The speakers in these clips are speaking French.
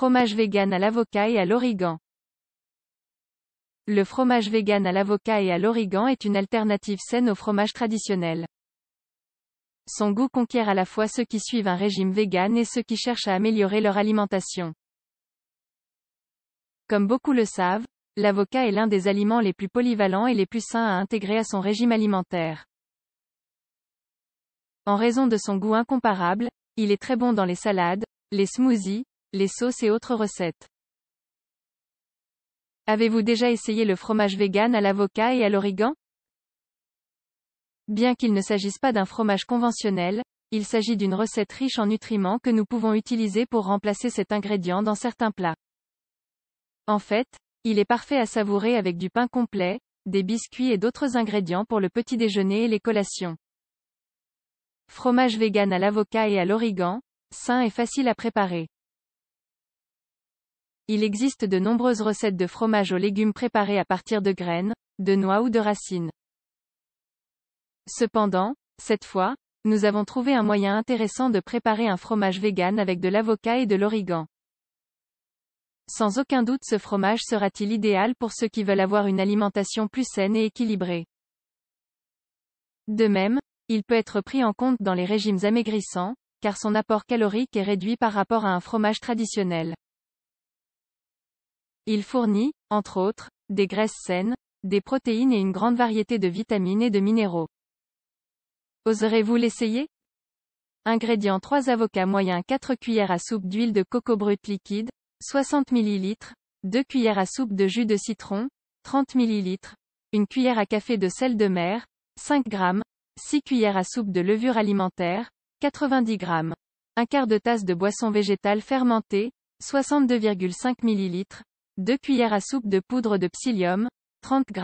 Fromage vegan à l'avocat et à l'origan. Le fromage vegan à l'avocat et à l'origan est une alternative saine au fromage traditionnel. Son goût conquiert à la fois ceux qui suivent un régime vegan et ceux qui cherchent à améliorer leur alimentation. Comme beaucoup le savent, l'avocat est l'un des aliments les plus polyvalents et les plus sains à intégrer à son régime alimentaire. En raison de son goût incomparable, il est très bon dans les salades, les smoothies, les sauces et autres recettes. Avez-vous déjà essayé le fromage vegan à l'avocat et à l'origan Bien qu'il ne s'agisse pas d'un fromage conventionnel, il s'agit d'une recette riche en nutriments que nous pouvons utiliser pour remplacer cet ingrédient dans certains plats. En fait, il est parfait à savourer avec du pain complet, des biscuits et d'autres ingrédients pour le petit déjeuner et les collations. Fromage vegan à l'avocat et à l'origan, sain et facile à préparer. Il existe de nombreuses recettes de fromage aux légumes préparés à partir de graines, de noix ou de racines. Cependant, cette fois, nous avons trouvé un moyen intéressant de préparer un fromage vegan avec de l'avocat et de l'origan. Sans aucun doute ce fromage sera-t-il idéal pour ceux qui veulent avoir une alimentation plus saine et équilibrée. De même, il peut être pris en compte dans les régimes amaigrissants, car son apport calorique est réduit par rapport à un fromage traditionnel. Il fournit, entre autres, des graisses saines, des protéines et une grande variété de vitamines et de minéraux. Oserez-vous l'essayer Ingrédients 3 avocats moyens 4 cuillères à soupe d'huile de coco brute liquide, 60 ml, 2 cuillères à soupe de jus de citron, 30 ml, 1 cuillère à café de sel de mer, 5 g, 6 cuillères à soupe de levure alimentaire, 90 g, 1 quart de tasse de boisson végétale fermentée, 62,5 ml, 2 cuillères à soupe de poudre de psyllium, 30 g,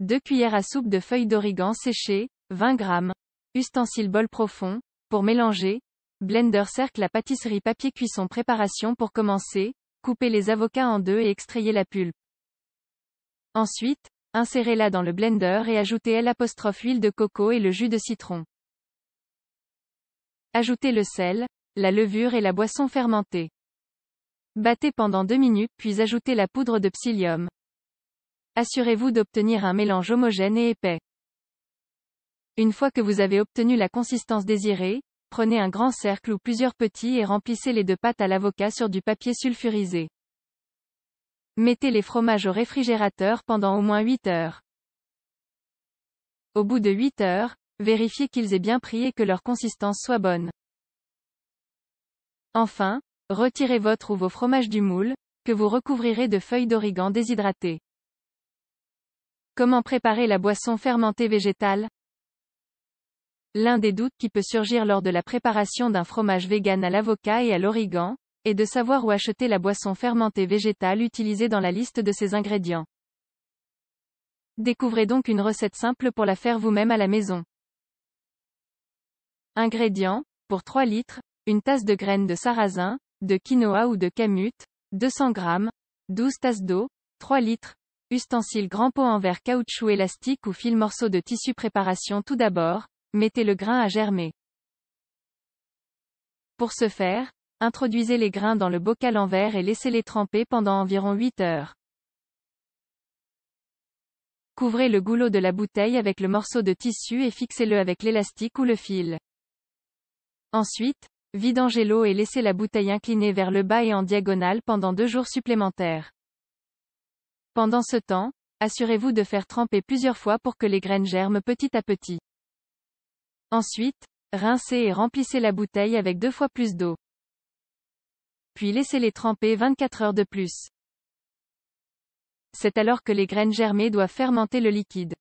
2 cuillères à soupe de feuilles d'origan séchées, 20 g, ustensile bol profond, pour mélanger, blender cercle la pâtisserie papier cuisson préparation pour commencer, coupez les avocats en deux et extrayez la pulpe. Ensuite, insérez-la dans le blender et ajoutez l'huile de coco et le jus de citron. Ajoutez le sel, la levure et la boisson fermentée. Battez pendant 2 minutes puis ajoutez la poudre de psyllium. Assurez-vous d'obtenir un mélange homogène et épais. Une fois que vous avez obtenu la consistance désirée, prenez un grand cercle ou plusieurs petits et remplissez les deux pâtes à l'avocat sur du papier sulfurisé. Mettez les fromages au réfrigérateur pendant au moins 8 heures. Au bout de 8 heures, vérifiez qu'ils aient bien pris et que leur consistance soit bonne. Enfin, Retirez votre ou vos fromages du moule, que vous recouvrirez de feuilles d'origan déshydratées. Comment préparer la boisson fermentée végétale L'un des doutes qui peut surgir lors de la préparation d'un fromage vegan à l'avocat et à l'origan, est de savoir où acheter la boisson fermentée végétale utilisée dans la liste de ses ingrédients. Découvrez donc une recette simple pour la faire vous-même à la maison. Ingrédients, pour 3 litres, une tasse de graines de sarrasin, de quinoa ou de camut, 200 g, 12 tasses d'eau, 3 litres, ustensile grand pot en verre caoutchouc élastique ou fil morceau de tissu préparation tout d'abord, mettez le grain à germer. Pour ce faire, introduisez les grains dans le bocal en verre et laissez-les tremper pendant environ 8 heures. Couvrez le goulot de la bouteille avec le morceau de tissu et fixez-le avec l'élastique ou le fil. Ensuite, Vidangez l'eau et laissez la bouteille inclinée vers le bas et en diagonale pendant deux jours supplémentaires. Pendant ce temps, assurez-vous de faire tremper plusieurs fois pour que les graines germent petit à petit. Ensuite, rincez et remplissez la bouteille avec deux fois plus d'eau. Puis laissez-les tremper 24 heures de plus. C'est alors que les graines germées doivent fermenter le liquide.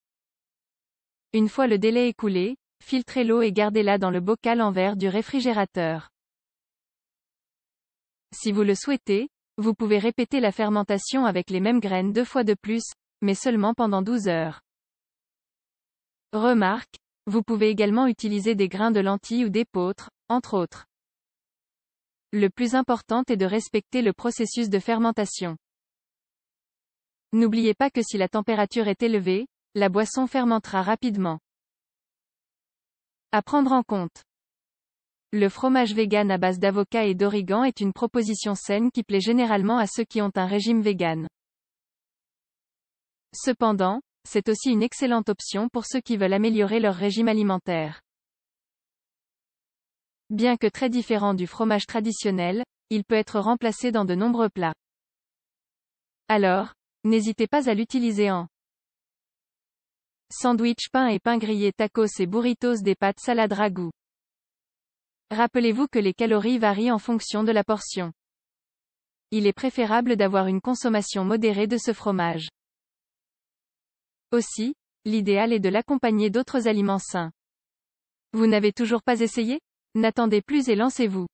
Une fois le délai écoulé, filtrez l'eau et gardez-la dans le bocal en verre du réfrigérateur. Si vous le souhaitez, vous pouvez répéter la fermentation avec les mêmes graines deux fois de plus, mais seulement pendant 12 heures. Remarque, vous pouvez également utiliser des grains de lentilles ou d'épeautre, entre autres. Le plus important est de respecter le processus de fermentation. N'oubliez pas que si la température est élevée, la boisson fermentera rapidement. À prendre en compte. Le fromage vegan à base d'avocat et d'origan est une proposition saine qui plaît généralement à ceux qui ont un régime vegan. Cependant, c'est aussi une excellente option pour ceux qui veulent améliorer leur régime alimentaire. Bien que très différent du fromage traditionnel, il peut être remplacé dans de nombreux plats. Alors, n'hésitez pas à l'utiliser en Sandwich pain et pain grillé tacos et burritos des pâtes salade ragoût. Rappelez-vous que les calories varient en fonction de la portion. Il est préférable d'avoir une consommation modérée de ce fromage. Aussi, l'idéal est de l'accompagner d'autres aliments sains. Vous n'avez toujours pas essayé N'attendez plus et lancez-vous.